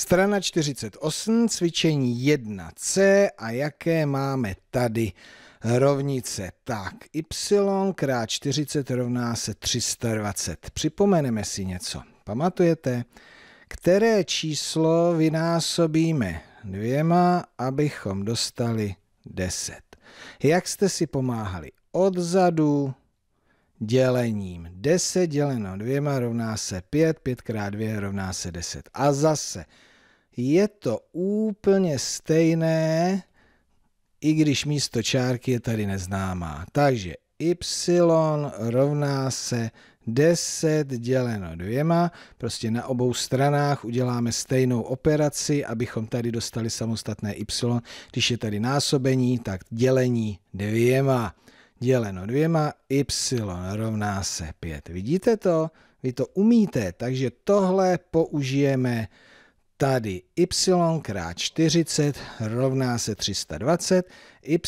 Strana 48, cvičení 1C a jaké máme tady rovnice? Tak, y krát 40 rovná se 320. Připomeneme si něco. Pamatujete? Které číslo vynásobíme dvěma, abychom dostali 10? Jak jste si pomáhali? Odzadu dělením. 10 děleno dvěma rovná se 5, 5 krát 2 rovná se 10. A zase je to úplně stejné, i když místo čárky je tady neznámá. Takže y rovná se 10 děleno dvěma. Prostě na obou stranách uděláme stejnou operaci, abychom tady dostali samostatné y. Když je tady násobení, tak dělení dvěma. Děleno dvěma, y rovná se 5. Vidíte to? Vy to umíte, takže tohle použijeme tady y krát 40 rovná se 320. y,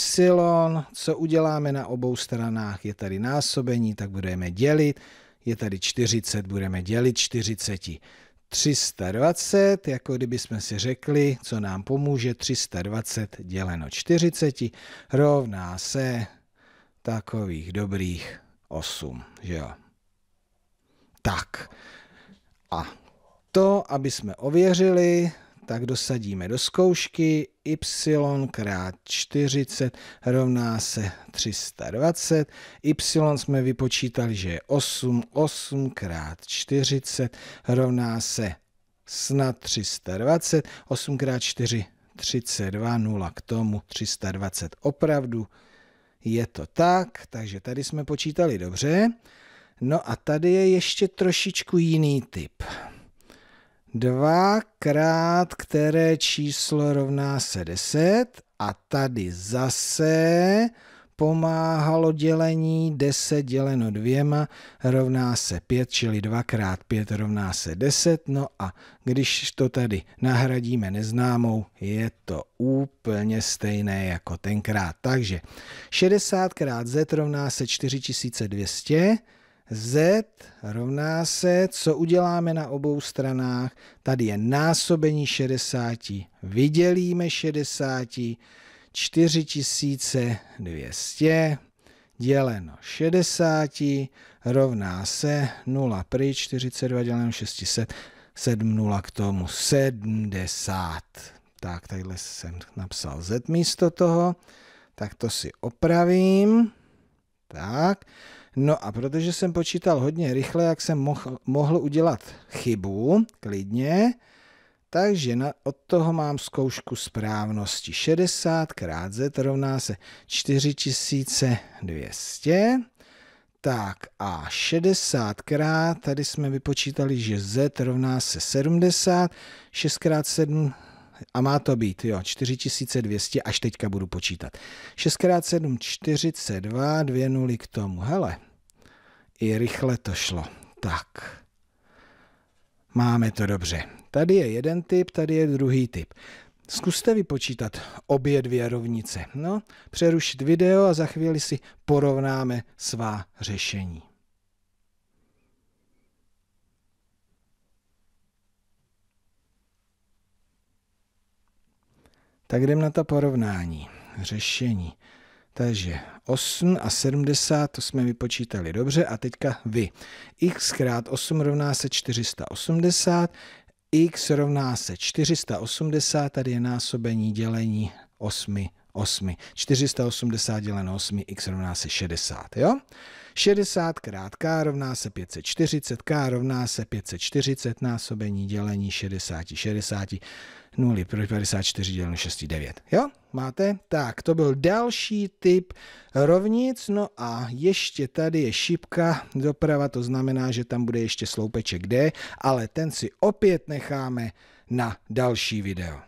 co uděláme na obou stranách, je tady násobení, tak budeme dělit. Je tady 40, budeme dělit 40. 320, jako kdyby jsme si řekli, co nám pomůže, 320 děleno 40 rovná se takových dobrých 8, že jo? Tak. A to, aby jsme ověřili, tak dosadíme do zkoušky y krát 40 rovná se 320. y jsme vypočítali, že je 8, 8 krát 40 rovná se snad 320, 8 krát 4 32, 0 k tomu 320. Opravdu je to tak, takže tady jsme počítali dobře. No a tady je ještě trošičku jiný typ. 2 krát které číslo rovná se 10 a tady zase pomáhalo dělení 10 děleno dvěma rovná se 5, čili 2 krát 5 rovná se 10. No a když to tady nahradíme neznámou, je to úplně stejné jako tenkrát. Takže 60 krát z rovná se 4200, z rovná se, co uděláme na obou stranách, tady je násobení 60, vydělíme 60, 4200 děleno 60 rovná se 0 pryč, 42 děleno 600, 7 0 k tomu, 70. Tak, tadyhle jsem napsal Z místo toho, tak to si opravím. Tak, No a protože jsem počítal hodně rychle, jak jsem mohl, mohl udělat chybu, klidně, takže na, od toho mám zkoušku správnosti. 60 krát z rovná se 4200. Tak a 60 krát, tady jsme vypočítali, že z rovná se 70, 6 krát 7 a má to být, jo, 4200, až teďka budu počítat. 6x7, 42, dvě nuly k tomu. Hele, i rychle to šlo. Tak, máme to dobře. Tady je jeden typ, tady je druhý typ. Zkuste vypočítat obě dvě rovnice. No, přerušit video a za chvíli si porovnáme svá řešení. Tak jdem na ta porovnání, řešení. Takže 8 a 70, to jsme vypočítali dobře, a teďka vy. x krát 8 rovná se 480, x rovná se 480, tady je násobení dělení 8 8. 480 děleno 8 x rovná se 60, jo? 60 krát k rovná se 540, k rovná se 540 násobení dělení 60, 60, 0 54 děleno 6, 9, jo? Máte? Tak, to byl další typ rovnic, no a ještě tady je šipka doprava, to znamená, že tam bude ještě sloupeček D, ale ten si opět necháme na další video.